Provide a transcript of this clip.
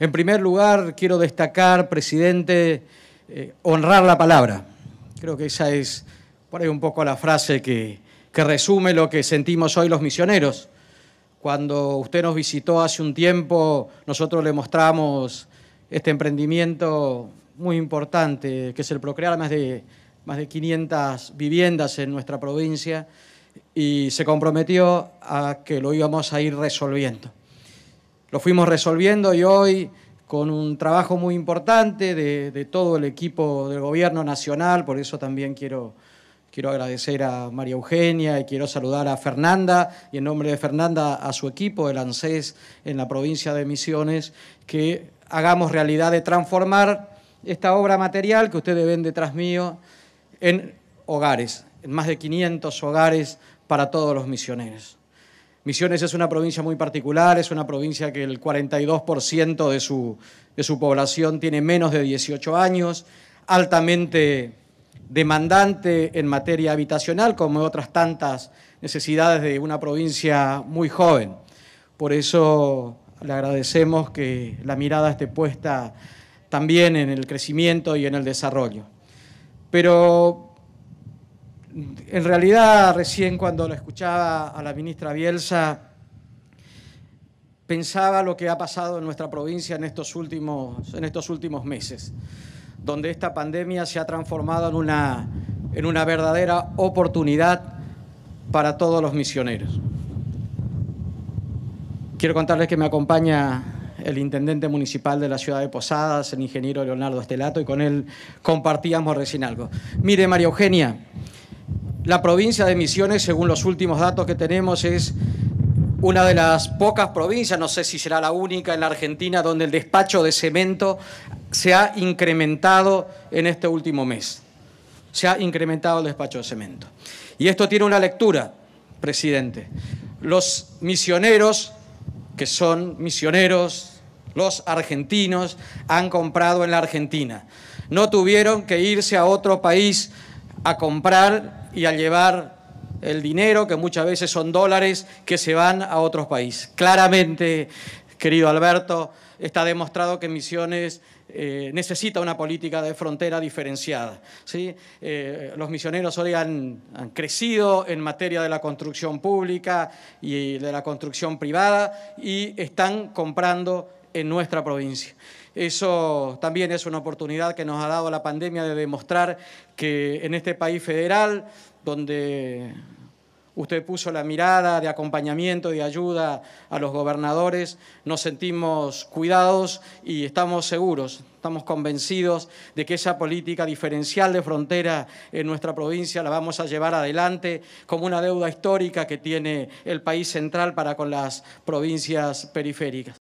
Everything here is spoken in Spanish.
En primer lugar, quiero destacar, presidente, eh, honrar la palabra. Creo que esa es por ahí un poco la frase que, que resume lo que sentimos hoy los misioneros. Cuando usted nos visitó hace un tiempo, nosotros le mostramos este emprendimiento muy importante, que es el procrear más de, más de 500 viviendas en nuestra provincia, y se comprometió a que lo íbamos a ir resolviendo lo fuimos resolviendo y hoy con un trabajo muy importante de, todo el equipo del gobierno nacional, por eso también quiero, quiero agradecer a María Eugenia y quiero saludar a Fernanda y en nombre de Fernanda a su equipo el ANSES en la provincia de Misiones, que hagamos realidad de transformar esta obra material que ustedes ven detrás mío en hogares, en más de 500 hogares para todos los misioneros. Misiones es una provincia muy particular, es una provincia que el 42% de su, de su población tiene menos de 18 años, altamente demandante en materia habitacional, como otras tantas necesidades de una provincia muy joven. Por eso le agradecemos que la mirada esté puesta también en el crecimiento y en el desarrollo. Pero en realidad, recién cuando lo escuchaba a la ministra Bielsa, pensaba lo que ha pasado en nuestra provincia en estos últimos, en estos últimos meses, donde esta pandemia se ha transformado en una, en una verdadera oportunidad para todos los misioneros. Quiero contarles que me acompaña el intendente municipal de la ciudad de Posadas, el ingeniero Leonardo Estelato, y con él compartíamos recién algo. Mire, María Eugenia, la provincia de Misiones, según los últimos datos que tenemos, es una de las pocas provincias, no sé si será la única en la Argentina, donde el despacho de cemento se ha incrementado en este último mes. Se ha incrementado el despacho de cemento. Y esto tiene una lectura, presidente. Los misioneros, que son misioneros, los argentinos, han comprado en la Argentina. No tuvieron que irse a otro país a comprar y a llevar el dinero, que muchas veces son dólares que se van a otros países. Claramente, querido Alberto, está demostrado que Misiones eh, necesita una política de frontera diferenciada. ¿sí? Eh, los misioneros hoy han, han, crecido en materia de la construcción pública y de la construcción privada y están comprando en nuestra provincia. Eso también es una oportunidad que nos ha dado la pandemia de demostrar que en este país federal, donde usted puso la mirada de acompañamiento, de ayuda a los gobernadores, nos sentimos cuidados y estamos seguros, estamos convencidos de que esa política diferencial de frontera en nuestra provincia la vamos a llevar adelante como una deuda histórica que tiene el país central para con las provincias periféricas.